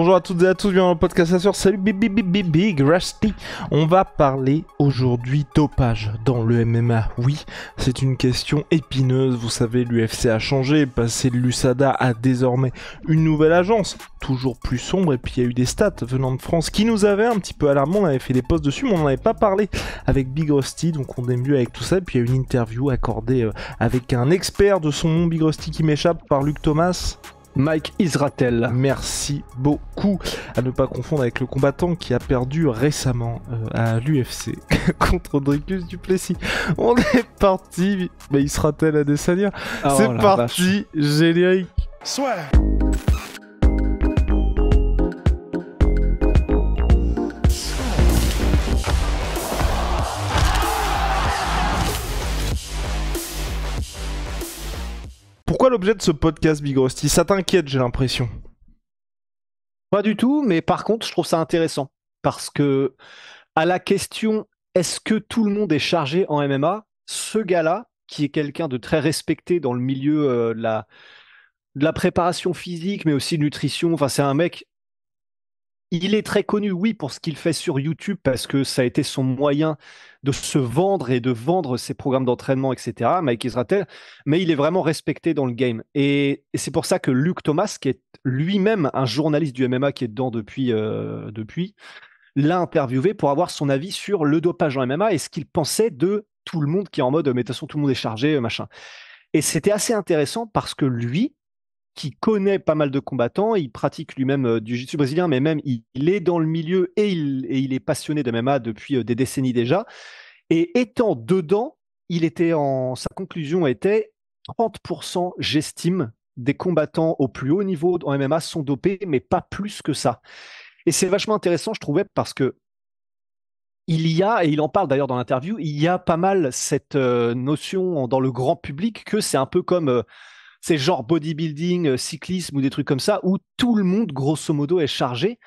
Bonjour à toutes et à tous, bienvenue dans le podcast à Salut, big, Rusty. On va parler aujourd'hui dopage dans le MMA. Oui, c'est une question épineuse. Vous savez, l'UFC a changé, passé de l'USADA à désormais une nouvelle agence, toujours plus sombre. Et puis il y a eu des stats venant de France qui nous avaient un petit peu alarmant. On avait fait des posts dessus, mais on n'en avait pas parlé avec Big Rusty. Donc on est mieux avec tout ça. Et puis il y a une interview accordée euh, avec un expert de son nom Big Rusty qui m'échappe par Luc Thomas. Mike Isratel. Merci beaucoup. À ne pas confondre avec le combattant qui a perdu récemment euh, à l'UFC contre Dricus Duplessis. On est parti. Mais Isratel à des saliens. Ah, c'est oh parti, générique. Soit. Pourquoi l'objet de ce podcast, Big Ça t'inquiète, j'ai l'impression. Pas du tout, mais par contre, je trouve ça intéressant. Parce que à la question est-ce que tout le monde est chargé en MMA Ce gars-là, qui est quelqu'un de très respecté dans le milieu euh, de, la, de la préparation physique, mais aussi nutrition, enfin, c'est un mec il est très connu, oui, pour ce qu'il fait sur YouTube, parce que ça a été son moyen de se vendre et de vendre ses programmes d'entraînement, etc., Mike Isratel, mais il est vraiment respecté dans le game. Et, c'est pour ça que Luc Thomas, qui est lui-même un journaliste du MMA qui est dedans depuis, euh, depuis l'a interviewé pour avoir son avis sur le dopage en MMA et ce qu'il pensait de tout le monde qui est en mode, mais de toute tout le monde est chargé, machin. Et c'était assez intéressant parce que lui, qui connaît pas mal de combattants, il pratique lui-même euh, du jiu-jitsu brésilien, mais même il, est dans le milieu et il, et il est passionné de MMA depuis euh, des décennies déjà. Et étant dedans, il était en sa conclusion était 30% j'estime des combattants au plus haut niveau en MMA sont dopés, mais pas plus que ça. Et c'est vachement intéressant, je trouvais, parce que il y a, et il en parle d'ailleurs dans l'interview, il y a pas mal cette euh, notion dans le grand public que c'est un peu comme c'est genre bodybuilding, euh, cyclisme ou des trucs comme ça, où tout le monde, grosso modo, est chargé.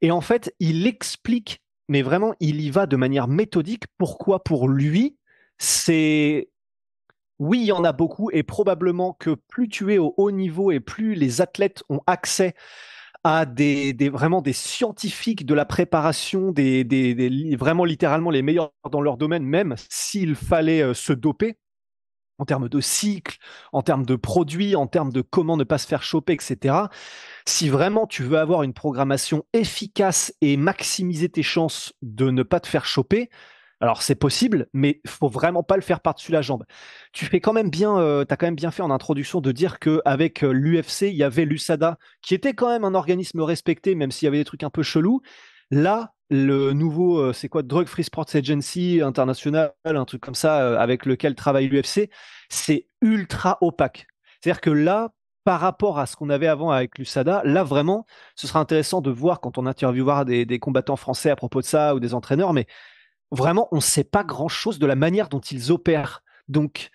Et en fait, il explique, mais vraiment, il y va de manière méthodique pourquoi pour lui, c'est... Oui, il y en a beaucoup, et probablement que plus tu es au haut niveau et plus les athlètes ont accès à des, vraiment des scientifiques de la préparation, des, vraiment littéralement les meilleurs dans leur domaine, même s'il fallait euh, se doper en termes de cycle, en termes de produits, en termes de comment ne pas se faire choper, etc. Si vraiment tu veux avoir une programmation efficace et maximiser tes chances de ne pas te faire choper, alors c'est possible, mais faut vraiment pas le faire par-dessus la jambe. Tu fais quand même bien, euh, tu as quand même bien fait en introduction de dire que avec euh, l'UFC il y avait l'USADA qui était quand même un organisme respecté, même s'il y avait des trucs un peu chelous. Là, le nouveau, euh, c'est quoi, Drug Free Sports Agency international, un truc comme ça, euh, avec lequel travaille l'UFC, c'est ultra opaque. C'est-à-dire que là, par rapport à ce qu'on avait avant avec l'USADA, là vraiment, ce sera intéressant de voir quand on interviewera des, des combattants français à propos de ça ou des entraîneurs, mais vraiment, on ne sait pas grand-chose de la manière dont ils opèrent. Donc,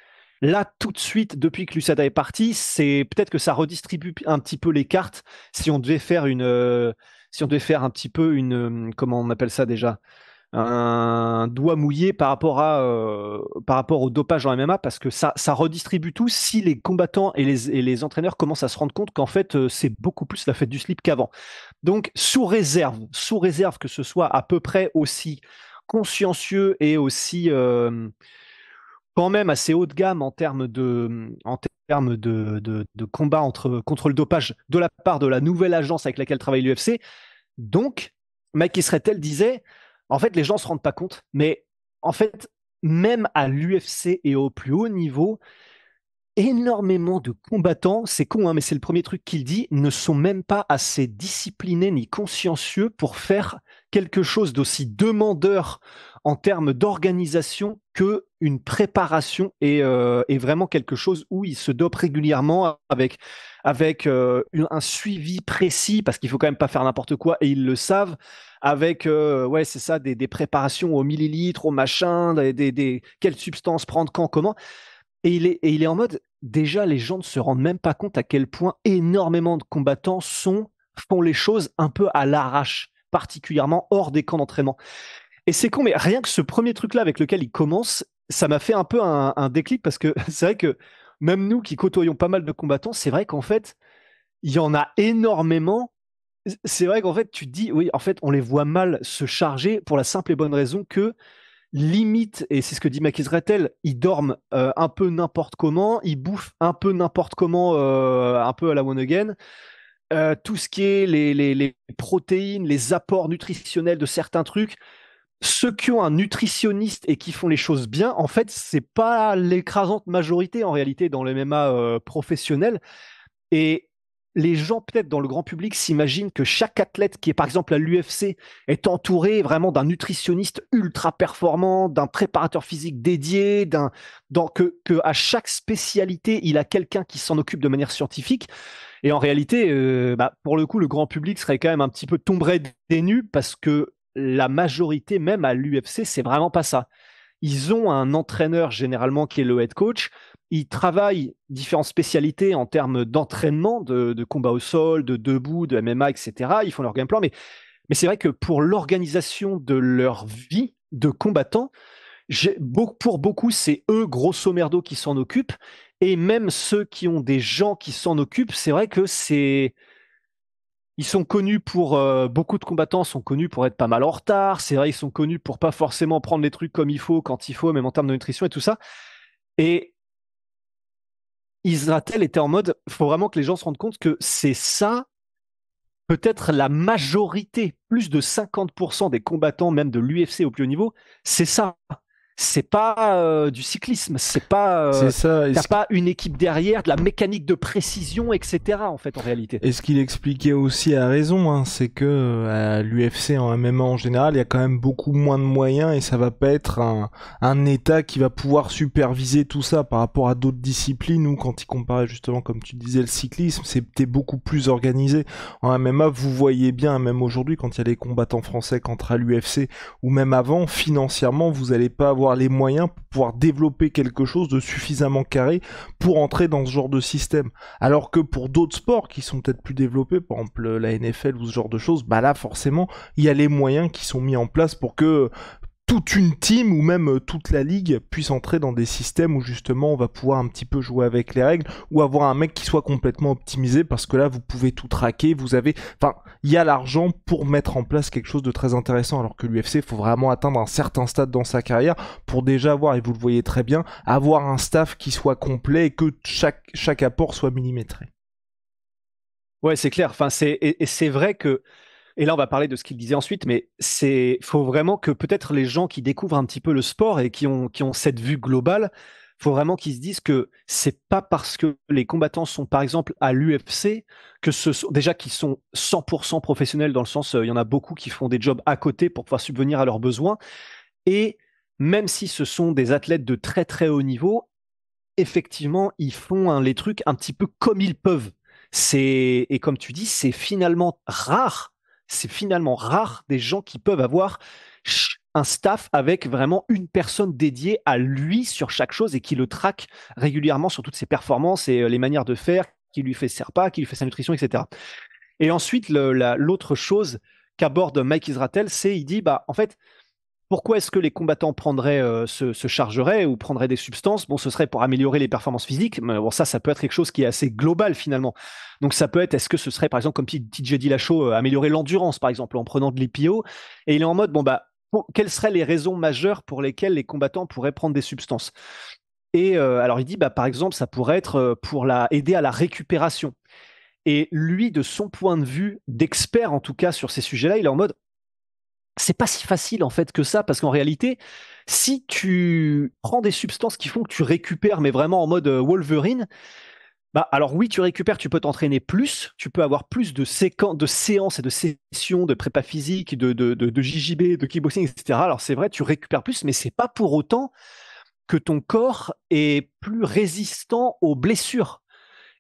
Là, tout de suite, depuis que l'USADA est parti, c'est peut-être que ça redistribue un petit peu les cartes si on devait faire une, euh, si on devait faire un petit peu une, euh, comment on appelle ça déjà, un doigt mouillé par rapport à euh, par rapport au dopage en MMA parce que ça ça redistribue tout si les combattants et les, et les entraîneurs commencent à se rendre compte qu'en fait euh, c'est beaucoup plus la fête du slip qu'avant. Donc sous réserve, sous réserve que ce soit à peu près aussi consciencieux et aussi quand même assez haut de gamme en termes de termes de, combat entre, contre le dopage de la part de la nouvelle agence avec laquelle travaille l'UFC. Donc, Mike Israel disait, en fait, les gens ne se rendent pas compte, mais en fait, même à l'UFC et au plus haut niveau, énormément de combattants, c'est con, hein, mais c'est le premier truc qu'il dit, ne sont même pas assez disciplinés ni consciencieux pour faire quelque chose d'aussi demandeur en termes d'organisation que une préparation euh, est vraiment quelque chose où il se dope régulièrement avec avec euh, un suivi précis parce qu'il faut quand même pas faire n'importe quoi et ils le savent avec euh, ouais c'est ça des, préparations au millilitre au machin des, des, quelles substances prendre quand comment et il est il est en mode déjà les gens ne se rendent même pas compte à quel point énormément de combattants sont font les choses un peu à l'arrache particulièrement hors des camps d'entraînement et c'est con, mais rien que ce premier truc-là avec lequel il commence, ça m'a fait un peu un, déclic parce que c'est vrai que même nous qui côtoyons pas mal de combattants, c'est vrai qu'en fait, il y en a énormément. C'est vrai qu'en fait, tu te dis, oui, en fait, on les voit mal se charger pour la simple et bonne raison que limite, et c'est ce que dit Mackey Zretel, ils dorment euh, un peu n'importe comment, ils bouffent un peu n'importe comment, euh, un peu à la one again. Euh, tout ce qui est les, les, protéines, les apports nutritionnels de certains trucs, ceux qui ont un nutritionniste et qui font les choses bien, en fait, c'est pas l'écrasante majorité en réalité dans le MMA euh, professionnel. Et les gens, peut-être dans le grand public, s'imaginent que chaque athlète qui est par exemple à l'UFC est entouré vraiment d'un nutritionniste ultra performant, d'un préparateur physique dédié, d'un que, à chaque spécialité, il a quelqu'un qui s'en occupe de manière scientifique. Et en réalité, euh, bah, pour le coup, le grand public serait quand même un petit peu tombé des nues parce que la majorité, même à l'UFC, c'est vraiment pas ça. Ils ont un entraîneur généralement qui est le head coach. Ils travaillent différentes spécialités en termes d'entraînement, de, combat au sol, de debout, de MMA, etc. Ils font leur game plan, mais mais c'est vrai que pour l'organisation de leur vie de combattant, pour beaucoup, c'est eux, grosso merdo, qui s'en occupent. Et même ceux qui ont des gens qui s'en occupent, c'est vrai que c'est ils sont connus pour euh, beaucoup de combattants sont connus pour être pas mal en retard. C'est vrai, ils sont connus pour pas forcément prendre les trucs comme il faut, quand il faut, même en termes de nutrition et tout ça. Et Israël était en mode, faut vraiment que les gens se rendent compte que c'est ça. Peut-être la majorité, plus de 50% des combattants, même de l'UFC au plus haut niveau, c'est ça c'est pas euh, du cyclisme, c'est pas, euh, C'est T'as pas une équipe derrière, de la mécanique de précision, etc. En fait, en réalité. Et ce qu'il expliquait aussi à raison, hein, c'est que euh, à l'UFC en MMA en général, il y a quand même beaucoup moins de moyens et ça va pas être un, État qui va pouvoir superviser tout ça par rapport à d'autres disciplines où quand il compare justement, comme tu disais, le cyclisme, c'était beaucoup plus organisé. En MMA, vous voyez bien, même aujourd'hui, quand il y a les combattants français contre à l'UFC ou même avant, financièrement, vous allez pas avoir les moyens pour pouvoir développer quelque chose de suffisamment carré pour entrer dans ce genre de système. Alors que pour d'autres sports qui sont peut-être plus développés, par exemple la NFL ou ce genre de choses, bah là forcément il y a les moyens qui sont mis en place pour que toute une team ou même euh, toute la ligue puisse entrer dans des systèmes où justement on va pouvoir un petit peu jouer avec les règles ou avoir un mec qui soit complètement optimisé parce que là vous pouvez tout traquer, vous avez, enfin il y a l'argent pour mettre en place quelque chose de très intéressant alors que l'UFC il faut vraiment atteindre un certain stade dans sa carrière pour déjà avoir, et vous le voyez très bien, avoir un staff qui soit complet et que chaque, chaque apport soit millimétré. Ouais c'est clair, enfin, c'est, et c'est vrai que et là, on va parler de ce qu'il disait ensuite, mais c'est faut vraiment que peut-être les gens qui découvrent un petit peu le sport et qui ont, qui ont cette vue globale, faut vraiment qu'ils se disent que c'est pas parce que les combattants sont par exemple à l'UFC que ce sont déjà qu'ils sont 100% professionnels dans le sens euh, il y en a beaucoup qui font des jobs à côté pour pouvoir subvenir à leurs besoins et même si ce sont des athlètes de très très haut niveau effectivement ils font les trucs un petit peu comme ils peuvent c'est et comme tu dis c'est finalement rare c'est finalement rare des gens qui peuvent avoir un staff avec vraiment une personne dédiée à lui sur chaque chose et qui le traque régulièrement sur toutes ses performances et euh, les manières de faire, qui lui fait ses repas, qui lui fait sa nutrition, etc. Et ensuite, l'autre chose qu'aborde Mike Isratel, c'est il dit bah en fait, pourquoi est-ce que les combattants prendraient, euh, se, chargeraient ou prendraient des substances Bon, ce serait pour améliorer les performances physiques. Mais bon, ça, ça peut être quelque chose qui est assez global finalement. Donc, ça peut être, est-ce que ce serait, par exemple, comme TJ Dillashaw, lachaud, euh, améliorer l'endurance, par exemple, en prenant de l'IPO Et il est en mode, bon, bah, quelles seraient les raisons majeures pour lesquelles les combattants pourraient prendre des substances Et euh, alors, il dit, bah, par exemple, ça pourrait être pour la, aider à la récupération. Et lui, de son point de vue d'expert, en tout cas sur ces sujets-là, il est en mode c'est pas si facile en fait que ça parce qu'en réalité, si tu prends des substances qui font que tu récupères, mais vraiment en mode euh, Wolverine, bah alors oui, tu récupères, tu peux t'entraîner plus, tu peux avoir plus de, de séances et de sessions de prépa physique, de, de, de, de JJB, de kickboxing, etc. Alors c'est vrai, tu récupères plus, mais c'est pas pour autant que ton corps est plus résistant aux blessures.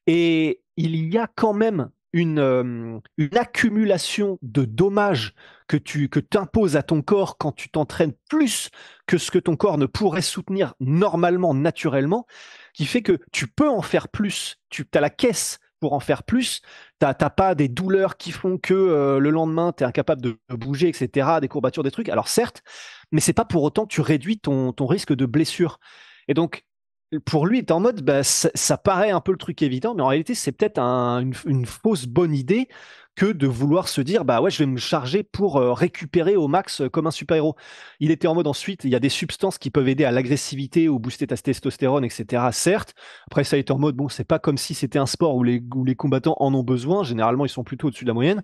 Et il y a quand même euh, une, accumulation de dommages que tu que imposes à ton corps quand tu t'entraînes plus que ce que ton corps ne pourrait soutenir normalement, naturellement, qui fait que tu peux en faire plus. Tu as la caisse pour en faire plus. tu n'as pas des douleurs qui font que euh, le lendemain tu es incapable de bouger, etc. Des courbatures, des trucs. Alors certes, mais c'est pas pour autant que tu réduis ton, ton risque de blessure. Et donc pour lui, est en mode, bah, ça, paraît un peu le truc évident, mais en réalité, c'est peut-être une, fausse bonne idée que de vouloir se dire, bah ouais, je vais me charger pour euh, récupérer au max euh, comme un super-héros. Il était en mode ensuite, il y a des substances qui peuvent aider à l'agressivité ou booster ta testostérone, etc. Certes, après ça, a été en mode, bon, c'est pas comme si c'était un sport où les, les combattants en ont besoin, généralement, ils sont plutôt au-dessus de la moyenne,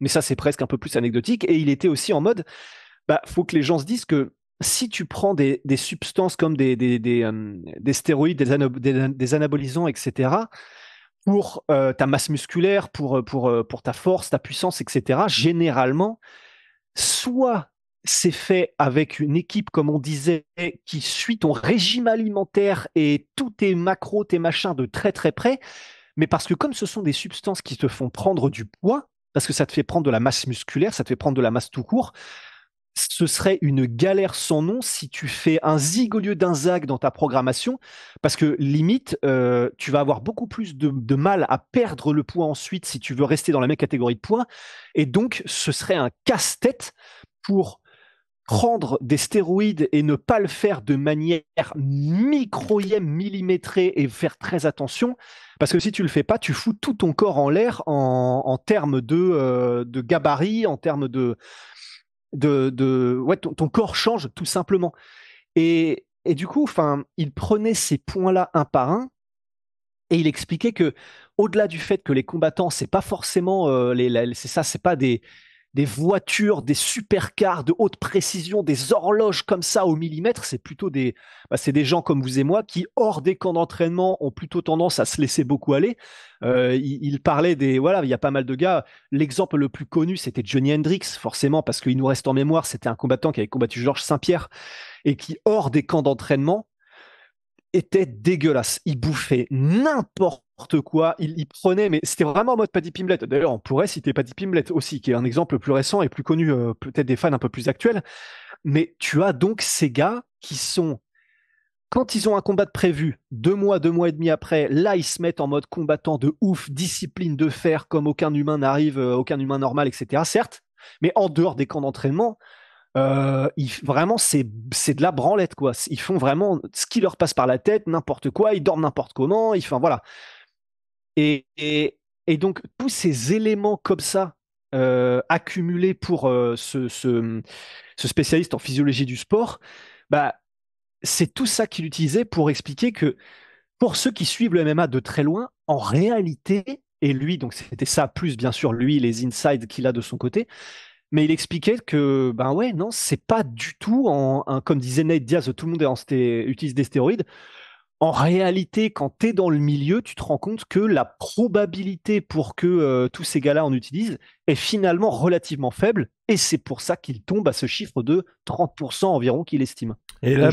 mais ça, c'est presque un peu plus anecdotique. Et il était aussi en mode, bah, faut que les gens se disent que si tu prends des, substances comme des, euh, stéroïdes, des, anabolisants, etc., pour euh, ta masse musculaire, pour, euh, pour ta force, ta puissance, etc., généralement, soit c'est fait avec une équipe, comme on disait, qui suit ton régime alimentaire et tous tes macros, tes machins de très très près, mais parce que comme ce sont des substances qui te font prendre du poids, parce que ça te fait prendre de la masse musculaire, ça te fait prendre de la masse tout court, ce serait une galère sans nom si tu fais un zig au lieu d'un zag dans ta programmation, parce que limite, euh, tu vas avoir beaucoup plus de, mal à perdre le poids ensuite si tu veux rester dans la même catégorie de poids. Et donc, ce serait un casse-tête pour prendre des stéroïdes et ne pas le faire de manière microième millimétrée et faire très attention parce que si tu le fais pas tu fous tout ton corps en l'air en, termes de, euh, de gabarit en termes de de, de ouais, ton, ton, corps change tout simplement. Et, et du coup, enfin, il prenait ces points-là un par un et il expliquait que au-delà du fait que les combattants, c'est pas forcément euh, les c'est ça, c'est pas des des voitures, des supercars de haute précision, des horloges comme ça au millimètre, c'est plutôt des, bah, c'est des gens comme vous et moi qui, hors des camps d'entraînement, ont plutôt tendance à se laisser beaucoup aller. Euh, il, parlait des, voilà, il y a pas mal de gars. L'exemple le plus connu, c'était Johnny Hendrix, forcément, parce qu'il nous reste en mémoire, c'était un combattant qui avait combattu Georges Saint-Pierre et qui, hors des camps d'entraînement, était dégueulasse. Il bouffait n'importe quoi. Il, y prenait, mais c'était vraiment en mode Paddy Pimblet. D'ailleurs, on pourrait citer Paddy Pimblet aussi, qui est un exemple plus récent et plus connu, euh, peut-être des fans un peu plus actuels. Mais tu as donc ces gars qui sont, quand ils ont un combat de prévu, deux mois, deux mois et demi après, là, ils se mettent en mode combattant de ouf, discipline de fer, comme aucun humain n'arrive, euh, aucun humain normal, etc. Certes, mais en dehors des camps d'entraînement, euh, vraiment, c'est de la branlette, quoi. Ils font vraiment ce qui leur passe par la tête, n'importe quoi, ils dorment n'importe comment, ils, enfin, voilà. Et, et, donc, tous ces éléments comme ça, euh, accumulés pour euh, ce, ce, ce, spécialiste en physiologie du sport, bah, c'est tout ça qu'il utilisait pour expliquer que pour ceux qui suivent le MMA de très loin, en réalité, et lui, donc c'était ça, plus bien sûr lui, les insides qu'il a de son côté, mais il expliquait que, ben ouais, non, c'est pas du tout, en, comme disait Nate Diaz, tout le monde est en utilise des stéroïdes en réalité, quand tu es dans le milieu, tu te rends compte que la probabilité pour que euh, tous ces gars-là en utilisent est finalement relativement faible. Et c'est pour ça qu'il tombe à ce chiffre de 30% environ qu'il estime. Et là,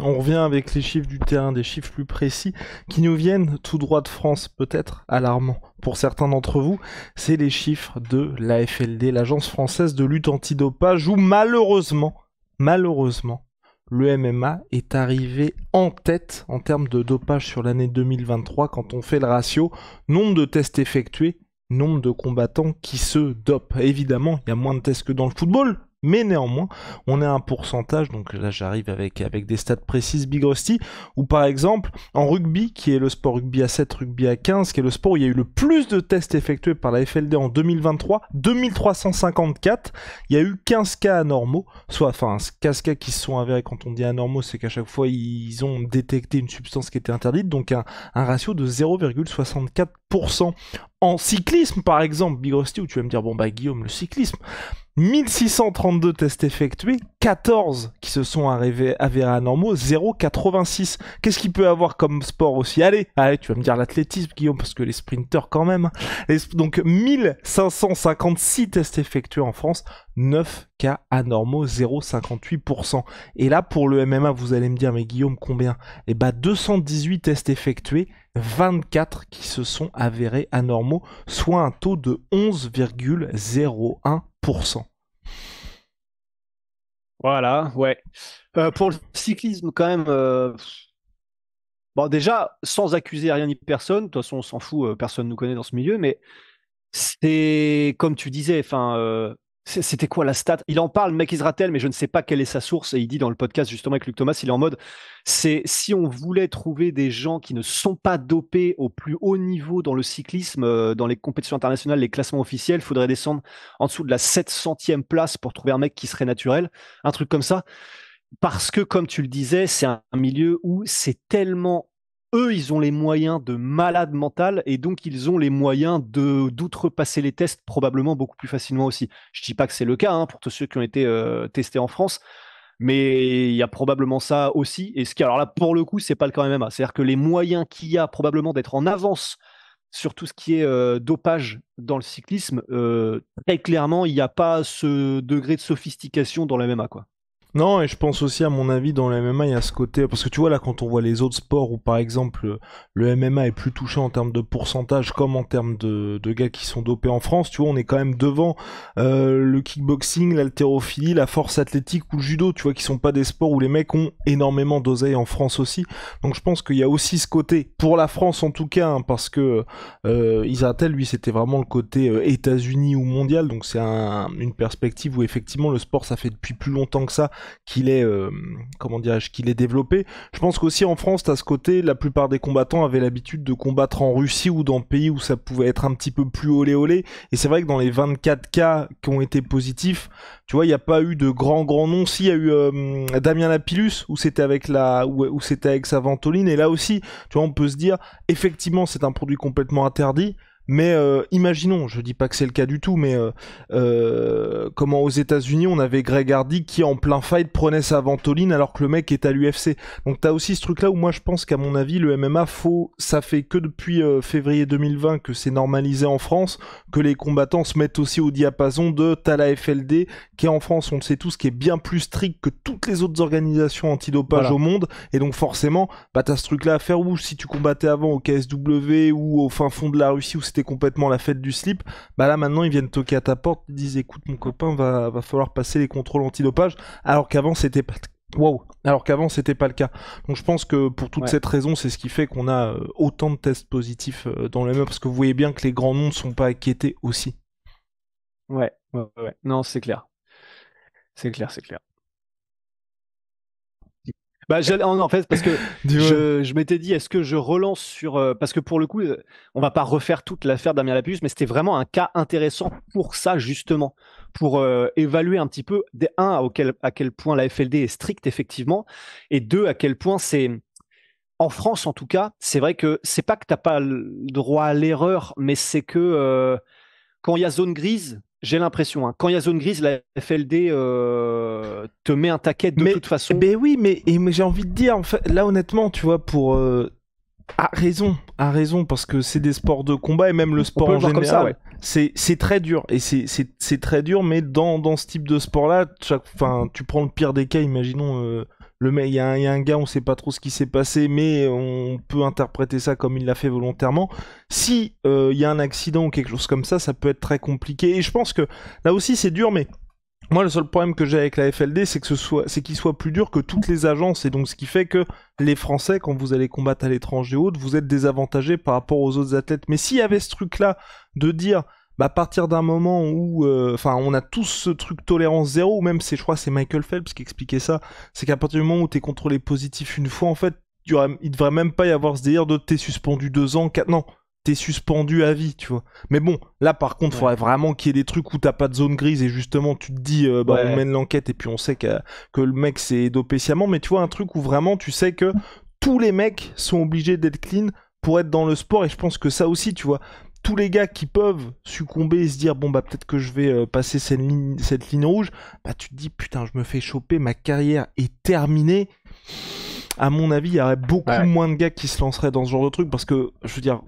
on revient avec les chiffres du terrain, des chiffres plus précis, qui nous viennent tout droit de France, peut-être alarmant pour certains d'entre vous. C'est les chiffres de l'AFLD, l'Agence française de lutte antidopage, où malheureusement, malheureusement, le MMA est arrivé en tête en termes de dopage sur l'année 2023 quand on fait le ratio nombre de tests effectués, nombre de combattants qui se dopent. Évidemment, il y a moins de tests que dans le football, mais néanmoins, on a un pourcentage, donc là j'arrive avec, avec des stats précises Big Rusty, où par exemple en rugby, qui est le sport rugby à 7, rugby à 15, qui est le sport où il y a eu le plus de tests effectués par la FLD en 2023, 2354, il y a eu 15 cas anormaux, soit enfin 15 cas qui se sont avérés quand on dit anormaux, c'est qu'à chaque fois ils ont détecté une substance qui était interdite, donc un ratio de 0,64% en cyclisme, par exemple, Big Rusty, où tu vas me dire, bon bah Guillaume, le cyclisme, 1632 tests effectués, 14 qui se sont avérés anormaux, 0,86. Qu'est-ce qu'il peut avoir comme sport aussi Allez, allez, tu vas me dire l'athlétisme, Guillaume, parce que les sprinteurs quand même. Hein. donc 1556 tests effectués en France, 9 cas anormaux, 0,58%. Et là, pour le MMA, vous allez me dire, mais Guillaume, combien Eh bah 218 tests effectués, 24 qui se sont avérés anormaux, soit un taux de 11,01%. Voilà, ouais. Euh, pour le cyclisme, quand même, euh, bon, déjà, sans accuser rien ni personne, de toute façon, on s'en fout, euh, personne ne nous connaît dans ce milieu, mais c'est comme tu disais, enfin, c'était quoi la stat Il en parle, mec Israël, mais je ne sais pas quelle est sa source. Et il dit dans le podcast justement avec Luc Thomas, il est en mode, c'est si on voulait trouver des gens qui ne sont pas dopés au plus haut niveau dans le cyclisme, euh, dans les compétitions internationales, les classements officiels, il faudrait descendre en dessous de la 700e place pour trouver un mec qui serait naturel, un truc comme ça. Parce que, comme tu le disais, c'est un milieu où c'est tellement eux, ils ont les moyens de malade mental et donc ils ont les moyens de d'outrepasser les tests probablement beaucoup plus facilement aussi. Je dis pas que c'est le cas hein, pour tous ceux qui ont été euh, testés en France, mais il y a probablement ça aussi. Et ce qui, alors là, pour le coup, c'est pas le cas MMA. C'est-à-dire que les moyens qu'il y a probablement d'être en avance sur tout ce qui est euh, dopage dans le cyclisme, euh, très clairement, il n'y a pas ce degré de sophistication dans la MMA, quoi. Non, et je pense aussi, à mon avis, dans le MMA, il y a ce côté. Parce que tu vois, là, quand on voit les autres sports où, par exemple, le MMA est plus touché en termes de pourcentage comme en termes de, gars qui sont dopés en France, tu vois, on est quand même devant euh, le kickboxing, l'haltérophilie, la force athlétique ou le judo, tu vois, qui sont pas des sports où les mecs ont énormément d'oseille en France aussi. Donc je pense qu'il y a aussi ce côté, pour la France en tout cas, hein, parce que euh, Israël, lui, c'était vraiment le côté euh, États-Unis ou mondial. Donc c'est une perspective où, effectivement, le sport, ça fait depuis plus longtemps que ça qu'il est, euh, comment dirais-je, qu'il est développé. Je pense qu'aussi en France, à ce côté, la plupart des combattants avaient l'habitude de combattre en Russie ou dans pays où ça pouvait être un petit peu plus olé olé. Et c'est vrai que dans les 24 cas qui ont été positifs, tu vois, il n'y a pas eu de grand grand nom. S'il y a eu euh, Damien Lapillus, ou c'était avec la, où c'était avec sa ventoline. Et là aussi, tu vois, on peut se dire, effectivement, c'est un produit complètement interdit. Mais euh, imaginons, je dis pas que c'est le cas du tout, mais euh, euh, comment aux États-Unis on avait Greg Hardy qui en plein fight prenait sa ventoline alors que le mec est à l'UFC. Donc t'as aussi ce truc-là où moi je pense qu'à mon avis le MMA faut, ça fait que depuis euh, février 2020 que c'est normalisé en France, que les combattants se mettent aussi au diapason de t'as la FLD qui est en France, on le sait tous, qui est bien plus strict que toutes les autres organisations antidopage au monde, et donc forcément bah t'as ce truc-là à faire où si tu combattais avant au KSW ou au fin fond de la Russie ou c'était complètement la fête du slip. Bah là maintenant ils viennent toquer à ta porte, ils disent écoute mon copain va, va falloir passer les contrôles antidopage, alors qu'avant c'était pas Wow. Alors qu'avant c'était pas le cas. Donc je pense que pour toute cette raison, c'est ce qui fait qu'on a euh, autant de tests positifs euh, dans le même parce que vous voyez bien que les grands noms ne sont pas inquiétés aussi. Ouais, ouais, ouais. Non, c'est clair. C'est clair, c'est clair. Bah, en fait, parce que je, m'étais dit, est-ce que je relance sur. Euh, parce que pour le coup, euh, on va pas refaire toute l'affaire Damien Lapius, mais c'était vraiment un cas intéressant pour ça, justement. Pour euh, évaluer un petit peu, des, un, auquel, à quel point la FLD est stricte, effectivement, et deux, à quel point c'est. En France, en tout cas, c'est vrai que c'est pas que t'as pas le droit à l'erreur, mais c'est que quand il y a zone grise, j'ai l'impression. Hein. Quand il y a zone grise, la FLD euh, te met un taquet de toute façon. Mais oui, mais, j'ai envie de dire, en fait, là honnêtement, tu vois, pour euh, à raison, à raison, parce que c'est des sports de combat et même le sport en général, c'est très dur et c'est très dur. Mais dans, ce type de sport-là, tu prends le pire des cas. Imaginons. Euh, le il y, a un gars, on ne sait pas trop ce qui s'est passé, mais on peut interpréter ça comme il l'a fait volontairement. Si euh, il y a un accident ou quelque chose comme ça, ça peut être très compliqué. Et je pense que là aussi, c'est dur, mais moi, le seul problème que j'ai avec la FLD, c'est que ce soit, c'est qu'il soit plus dur que toutes les agences, et donc ce qui fait que les Français, quand vous allez combattre à l'étranger ou autre, vous êtes désavantagés par rapport aux autres athlètes. Mais s'il y avait ce truc-là de dire bah, à partir d'un moment où, euh, enfin, on a tous ce truc tolérance zéro, ou même c'est, je crois, c'est Michael Phelps qui expliquait ça, c'est qu'à partir du moment où t'es contrôlé positif une fois, en fait, il il devrait même pas y avoir ce délire de t'es suspendu deux ans, quatre, non, t'es suspendu à vie, tu vois. Mais bon, là par contre, il faudrait vraiment qu'il y ait des trucs où t'as pas de zone grise et justement tu te dis, euh, bah, on mène l'enquête et puis on sait que, que le mec c'est dopé sciemment, mais tu vois, un truc où vraiment tu sais que tous les mecs sont obligés d'être clean pour être dans le sport et je pense que ça aussi, tu vois, les gars qui peuvent succomber et se dire bon bah peut-être que je vais euh, passer cette ligne, rouge, bah tu te dis putain je me fais choper, ma carrière est terminée. À mon avis, il y aurait beaucoup moins de gars qui se lanceraient dans ce genre de truc parce que je veux dire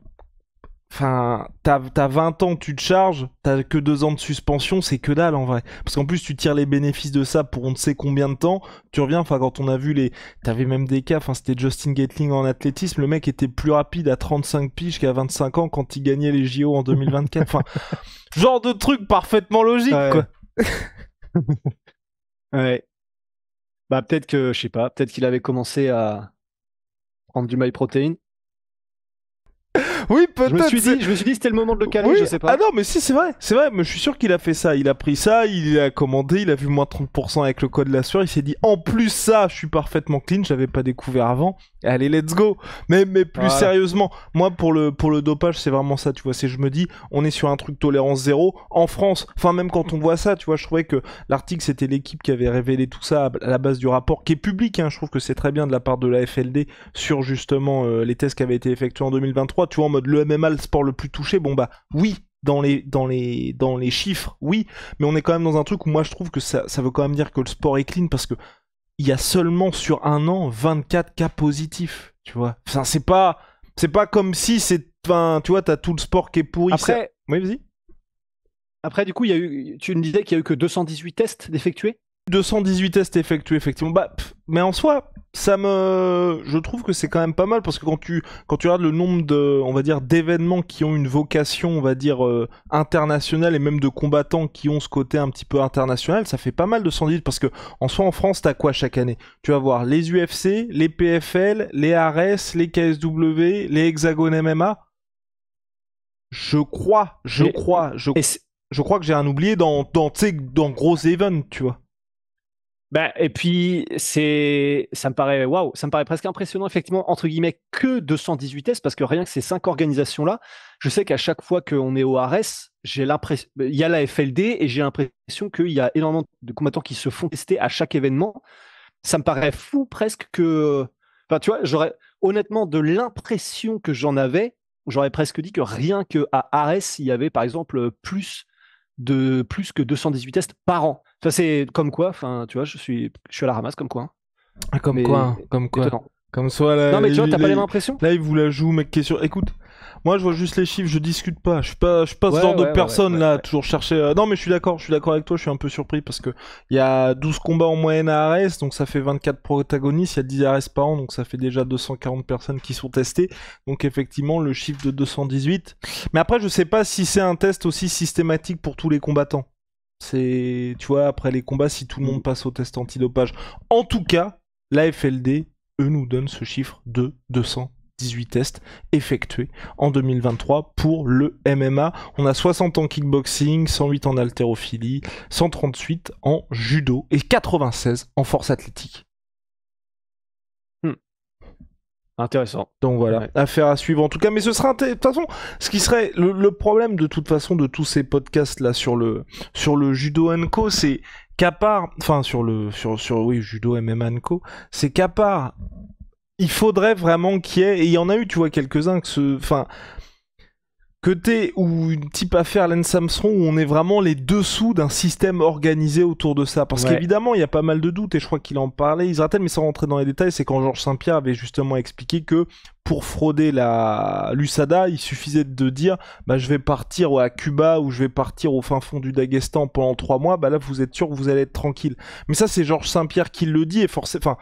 Enfin, t'as 20 ans, tu te charges, t'as que 2 ans de suspension, c'est que dalle en vrai. Parce qu'en plus, tu tires les bénéfices de ça pour on ne sait combien de temps, tu reviens, enfin, quand on a vu les. T'avais même des cas, enfin, c'était Justin Gatling en athlétisme, le mec était plus rapide à 35 piges qu'à 25 ans quand il gagnait les JO en 2024. enfin, genre de truc parfaitement logique, ouais. quoi. ouais. Bah, peut-être que, je sais pas, peut-être qu'il avait commencé à prendre du my protein Oui, peut-être. Je me suis dit, je suis dit c'était le moment de le caler, je sais pas. Ah non, mais si, c'est vrai, c'est vrai. Mais je suis sûr qu'il a fait ça. Il a pris ça, il a commandé, il a vu moins 30% avec le code de la sueur. Il s'est dit, en plus ça, je suis parfaitement clean, j'avais pas découvert avant. Allez, let's go. Mais, mais plus sérieusement, moi pour le pour le dopage, c'est vraiment ça, tu vois, c'est je me dis, on est sur un truc tolérance zéro en France. Enfin même quand on voit ça, tu vois, je trouvais que l'article c'était l'équipe qui avait révélé tout ça à la base du rapport qui est public hein. je trouve que c'est très bien de la part de la FLD sur justement euh, les tests qui avaient été effectués en 2023, tu vois en mode le MMA le sport le plus touché. Bon bah oui, dans les, dans les, dans les chiffres, oui, mais on est quand même dans un truc où moi je trouve que ça, ça veut quand même dire que le sport est clean parce que il y a seulement sur un an 24 cas positifs, tu vois. Enfin, c'est pas, c'est pas comme si c'est, enfin, tu vois, t'as tout le sport qui est pourri. Après, oui, vas-y. Après, du coup, il y a eu, tu me disais qu'il y a eu que 218 tests effectués 218 tests effectués, effectivement. Bah, mais en soi, ça me, je trouve que c'est quand même pas mal parce que quand tu, quand tu regardes le nombre de, on va dire, d'événements qui ont une vocation, on va dire, euh, internationale et même de combattants qui ont ce côté un petit peu international, ça fait pas mal de 118 parce que en soi, en France, t'as quoi chaque année? Tu vas voir les UFC, les PFL, les ARS, les KSW, les Hexagon MMA. Je crois, je crois, je, je crois que j'ai un oublié dans, dans, dans gros event, tu vois. Ben, et puis, c'est, ça me paraît, waouh, ça me paraît presque impressionnant, effectivement, entre guillemets, que 218 tests, parce que rien que ces cinq organisations-là, je sais qu'à chaque fois qu'on est au ARES, j'ai il y a la FLD et j'ai l'impression qu'il y a énormément de combattants qui se font tester à chaque événement. Ça me paraît fou presque que, enfin, tu vois, j'aurais, honnêtement, de l'impression que j'en avais, j'aurais presque dit que rien que à ARES, il y avait, par exemple, plus de, plus que 218 tests par an. Ça, c'est comme quoi, enfin, tu vois, je suis, je suis à la ramasse comme quoi. Hein. Ah, hein, comme quoi, comme quoi. Comme soit Non, mais tu vois, t'as pas les l'impression Là, il vous la joue, mec, question. Écoute, moi, je vois juste les chiffres, je discute pas. Je suis pas, je pas ce genre de personne là, toujours chercher. Euh, non, mais je suis d'accord, je suis d'accord avec toi, je suis un peu surpris parce que il y a 12 combats en moyenne à Ares, donc ça fait 24 protagonistes, il y a 10 Ares par an, donc ça fait déjà 240 personnes qui sont testées. Donc effectivement, le chiffre de 218. Mais après, je sais pas si c'est un test aussi systématique pour tous les combattants. C'est, tu vois, après les combats, si tout le monde passe au test antidopage. En tout cas, la FLD, eux, nous donnent ce chiffre de 218 tests effectués en 2023 pour le MMA. On a 60 en kickboxing, 108 en haltérophilie, 138 en judo et 96 en force athlétique. Intéressant. Donc voilà, affaire à suivre en tout cas. Mais ce sera de toute façon, ce qui serait le, problème de toute façon de tous ces podcasts là sur le sur le judo co, c'est qu'à part, enfin sur le sur sur oui judo MMA co, c'est qu'à part, il faudrait vraiment qu'il y ait et il y en a eu, tu vois quelques uns que ce, enfin que t'es ou une type affaire Len Samson où on est vraiment les dessous d'un système organisé autour de ça. Parce qu'évidemment, il y a pas mal de doutes, et je crois qu'il en parlait, Israël, mais sans rentrer dans les détails, c'est quand Georges Saint-Pierre avait justement expliqué que pour frauder la l'USADA, il suffisait de dire bah, je vais partir à Cuba ou je vais partir au fin fond du Daghestan pendant trois mois, bah là vous êtes sûr que vous allez être tranquille. Mais ça, c'est Georges Saint-Pierre qui le dit, et forcément.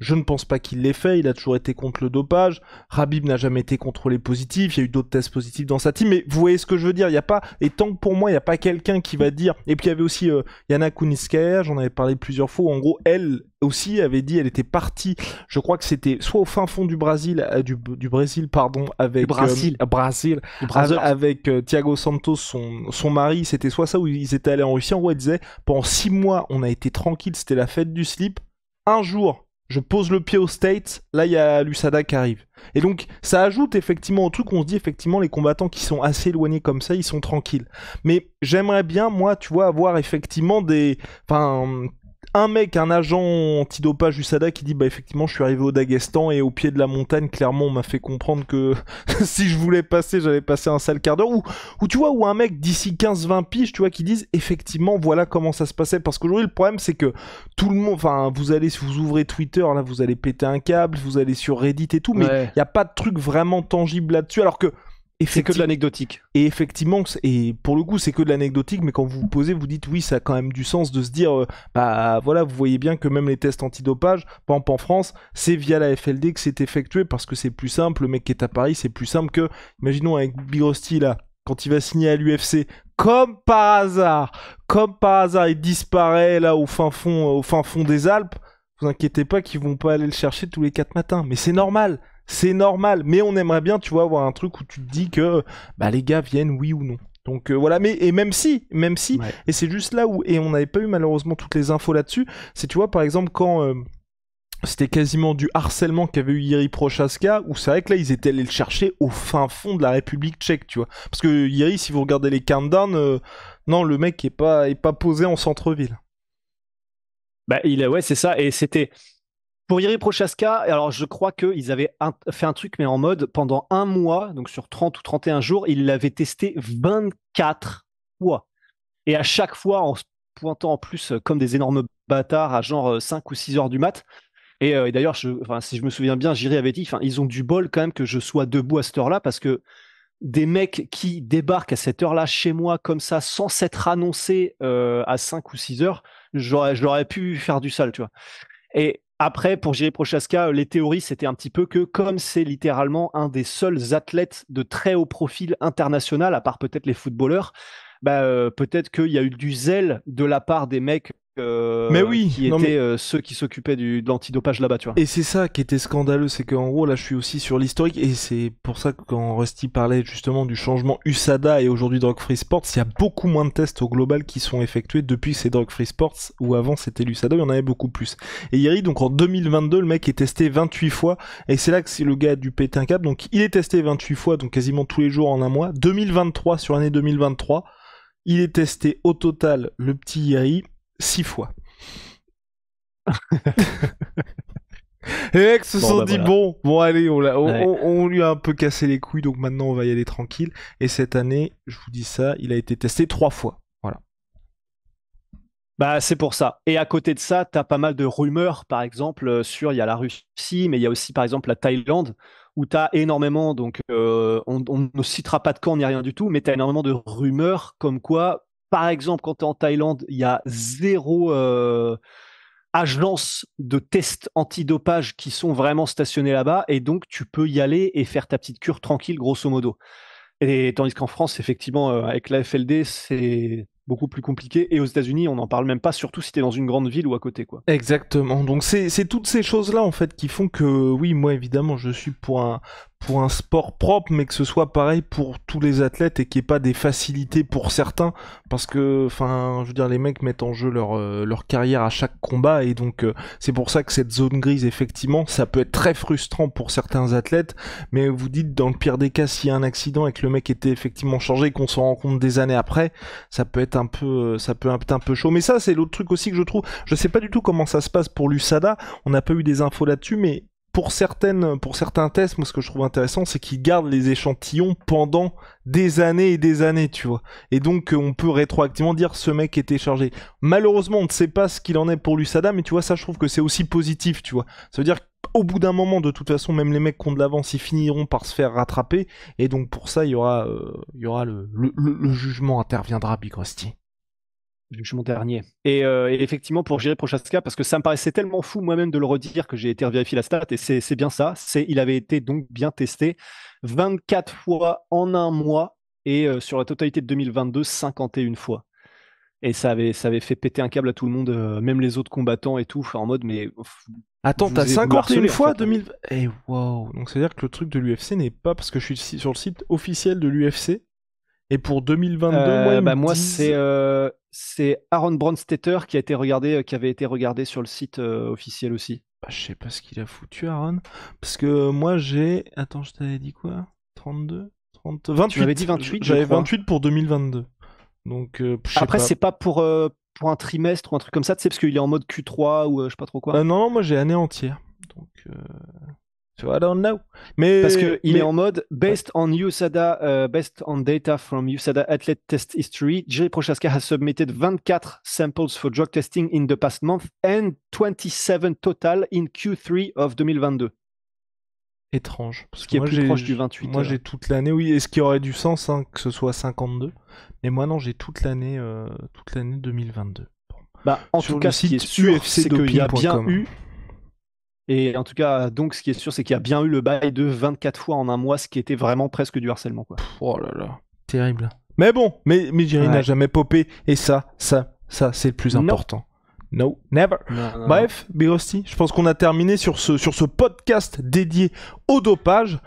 Je ne pense pas qu'il l'ait fait, il a toujours été contre le dopage, Rabib n'a jamais été contrôlé positif, il y a eu d'autres tests positifs dans sa team, mais vous voyez ce que je veux dire, il n'y a pas, et tant que pour moi, il n'y a pas quelqu'un qui va dire, et puis il y avait aussi euh, Yana Kuniskaya, j'en avais parlé plusieurs fois, en gros, elle aussi avait dit, elle était partie, je crois que c'était soit au fin fond du Brésil, euh, du, Brésil, pardon, avec... Brésil. Euh, Brésil, avec Thiago Santos, son, son mari, c'était soit ça, où ils étaient allés en Russie, en gros, elle disait, pendant six mois, on a été tranquille, c'était la fête du slip, un jour, je pose le pied au State, là il y a l'USADA qui arrive. Et donc ça ajoute effectivement au truc, on se dit effectivement les combattants qui sont assez éloignés comme ça, ils sont tranquilles. Mais j'aimerais bien, moi, tu vois, avoir effectivement des... Enfin, un mec, un agent antidopage SADA qui dit bah effectivement je suis arrivé au Dagestan et au pied de la montagne clairement on m'a fait comprendre que si je voulais passer j'allais passer un sale quart d'heure ou, ou tu vois ou un mec d'ici 15-20 piges tu vois qui disent effectivement voilà comment ça se passait parce qu'aujourd'hui le problème c'est que tout le monde enfin vous allez si vous ouvrez Twitter là vous allez péter un câble vous allez sur Reddit et tout mais il n'y a pas de truc vraiment tangible là-dessus alors que c'est que de l'anecdotique. Et effectivement, et pour le coup, c'est que de l'anecdotique, mais quand vous vous posez, vous dites oui, ça a quand même du sens de se dire, euh, bah voilà, vous voyez bien que même les tests antidopage, pamp en France, c'est via la FLD que c'est effectué parce que c'est plus simple. Le mec qui est à Paris, c'est plus simple que, imaginons avec Big là, quand il va signer à l'UFC, comme par hasard, comme par hasard, il disparaît là au fin fond, euh, au fin fond des Alpes. Vous inquiétez pas qu'ils vont pas aller le chercher tous les quatre matins, mais c'est normal c'est normal, mais on aimerait bien, tu vois, avoir un truc où tu te dis que bah, les gars viennent oui ou non. Donc euh, voilà, mais et même si, même si, et c'est juste là où, et on n'avait pas eu malheureusement toutes les infos là-dessus, c'est tu vois par exemple quand euh, c'était quasiment du harcèlement qu'avait eu Yeri Prochaska, où c'est vrai que là ils étaient allés le chercher au fin fond de la République tchèque, tu vois. Parce que Yeri, si vous regardez les countdowns, euh, non, le mec est pas, est pas posé en centre-ville. Bah, il, ouais, c'est ça, et c'était pour Iri Prochaska, alors je crois qu'ils avaient fait un truc, mais en mode pendant un mois, donc sur 30 ou 31 jours, ils l'avaient testé 24 fois. Et à chaque fois, en se pointant en plus euh, comme des énormes bâtards à genre 5 euh, ou 6 heures du mat. Et, euh, d'ailleurs, si je me souviens bien, Jiri avait dit ils ont du bol quand même que je sois debout à cette heure-là, parce que des mecs qui débarquent à cette heure-là chez moi comme ça, sans s'être annoncé à 5 ou 6 heures, j'aurais pu faire du sale, tu vois. Et après, pour Jiri Prochaska, les théories, c'était un petit peu que comme c'est littéralement un des seuls athlètes de très haut profil international, à part peut-être les footballeurs, bah, euh, peut-être qu'il y a eu du zèle de la part des mecs euh, mais oui, qui étaient euh, ceux qui s'occupaient de l'antidopage là-bas, tu vois. Et c'est ça qui était scandaleux, c'est qu'en gros, là, je suis aussi sur l'historique, et c'est pour ça que quand Rusty parlait justement du changement USADA et aujourd'hui Drug Free Sports, il y a beaucoup moins de tests au global qui sont effectués depuis ces Drug Free Sports, où avant c'était l'USADA, il y en avait beaucoup plus. Et Yeri, donc en 2022, le mec est testé 28 fois, et c'est là que c'est le gars du pétain cap, donc il est testé 28 fois, donc quasiment tous les jours en un mois. 2023, sur l'année 2023, il est testé au total, le petit Yeri, six fois. Et que se sont bah, dit bon, bon allez, on, lui a un peu cassé les couilles, donc maintenant on va y aller tranquille. Et cette année, je vous dis ça, il a été testé trois fois. Voilà. Bah c'est pour ça. Et à côté de ça, tu as pas mal de rumeurs, par exemple, euh, sur il y a la Russie, mais il y a aussi par exemple la Thaïlande, où tu as énormément, donc euh, on, ne citera pas de camp ni rien du tout, mais tu as énormément de rumeurs comme quoi par exemple, quand tu es en Thaïlande, il y a zéro euh, agence de tests antidopage qui sont vraiment stationnés là-bas, et donc tu peux y aller et faire ta petite cure tranquille, grosso modo. Et tandis qu'en France, effectivement, euh, avec la FLD, c'est beaucoup plus compliqué. Et aux États-Unis, on n'en parle même pas, surtout si tu es dans une grande ville ou à côté, quoi. Exactement. Donc c'est toutes ces choses-là en fait qui font que oui, moi évidemment, je suis pour un pour un sport propre, mais que ce soit pareil pour tous les athlètes et qu'il n'y ait pas des facilités pour certains, parce que, enfin, je veux dire, les mecs mettent en jeu leur, euh, leur carrière à chaque combat, et donc euh, c'est pour ça que cette zone grise, effectivement, ça peut être très frustrant pour certains athlètes, mais vous dites, dans le pire des cas, s'il y a un accident et que le mec était effectivement changé et qu'on s'en rend compte des années après, ça peut être un peu, euh, ça peut être un peu chaud. Mais ça, c'est l'autre truc aussi que je trouve, je sais pas du tout comment ça se passe pour l'USADA, on n'a pas eu des infos là-dessus, mais pour certaines, pour certains tests, moi ce que je trouve intéressant, c'est qu'ils gardent les échantillons pendant des années et des années, tu vois. Et donc euh, on peut rétroactivement dire ce mec était chargé. Malheureusement, on ne sait pas ce qu'il en est pour l'USADA, mais tu vois, ça je trouve que c'est aussi positif, tu vois. Ça veut dire qu'au bout d'un moment, de toute façon, même les mecs qui ont de l'avance, ils finiront par se faire rattraper. Et donc pour ça, il y aura, euh, il y aura le, le, jugement interviendra, Big je dernier. Et, dernier. Euh, et, effectivement, pour gérer Prochaska, parce que ça me paraissait tellement fou moi-même de le redire que j'ai été revérifier la stat, et c'est bien ça. C'est Il avait été donc bien testé 24 fois en un mois, et euh, sur la totalité de 2022, 51 fois. Et ça avait, ça avait fait péter un câble à tout le monde, euh, même les autres combattants et tout, en mode, mais. Attends, t'as 51 fois 2022. Hein. Eh, wow! Donc cest à dire que le truc de l'UFC n'est pas, parce que je suis sur le site officiel de l'UFC, et pour 2022, euh, moi, bah moi euh, c'est Aaron Brandstetter qui a été regardé, euh, qui avait été regardé sur le site euh, officiel aussi. Bah, je sais pas ce qu'il a foutu Aaron, parce que moi j'ai, attends, je t'avais dit quoi 32, 30, 28. dit 28. J'avais 28 pour 2022. Donc après c'est pas pour pour un trimestre ou un truc comme ça, tu sais, parce qu'il est en mode Q3 ou je sais pas trop quoi. non, moi j'ai année entière. Donc So I don't know. Mais parce qu'il est en mode based on euh, based on data from USADA athlete test history, Jerry Prochaska has submitted 24 samples for drug testing in the past month and 27 total in Q3 of 2022. Étrange. ce qui est plus proche du 28. Moi, euh. j'ai toute l'année, oui. est ce qui aurait du sens hein, que ce soit 52. Mais moi, non, j'ai toute l'année, euh, toute l'année 2022. Bah, en Sur tout cas, ce qui est c'est qu'il y bien eu et en tout cas, donc, ce qui est sûr, c'est qu'il y a bien eu le bail de 24 fois en un mois, ce qui était vraiment presque du harcèlement, quoi. Oh là là, terrible. Mais bon, mais, mais n'a jamais popé, et ça, ça, ça, c'est le plus important. No, never. Bref, Bigosti, je pense qu'on a terminé sur ce, sur ce podcast dédié au dopage.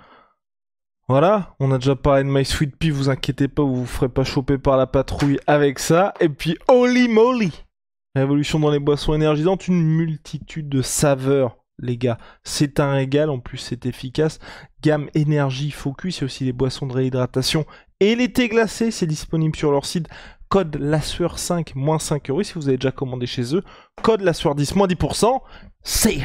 Voilà, on a déjà parlé de My Sweet Pea, vous inquiétez pas, vous vous ferez pas choper par la patrouille avec ça. Et puis, holy moly Révolution dans les boissons énergisantes, une multitude de saveurs les gars. C'est un régal, en plus c'est efficace. Gamme énergie focus, C'est aussi les boissons de réhydratation et les thés glacés, c'est disponible sur leur site. Code sueur 5 moins 5 euros si vous avez déjà commandé chez eux. Code sueur 10 moins 10%. C'est...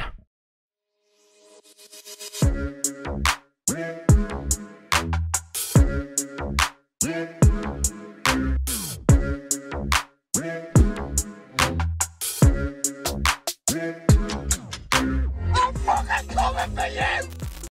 good for you!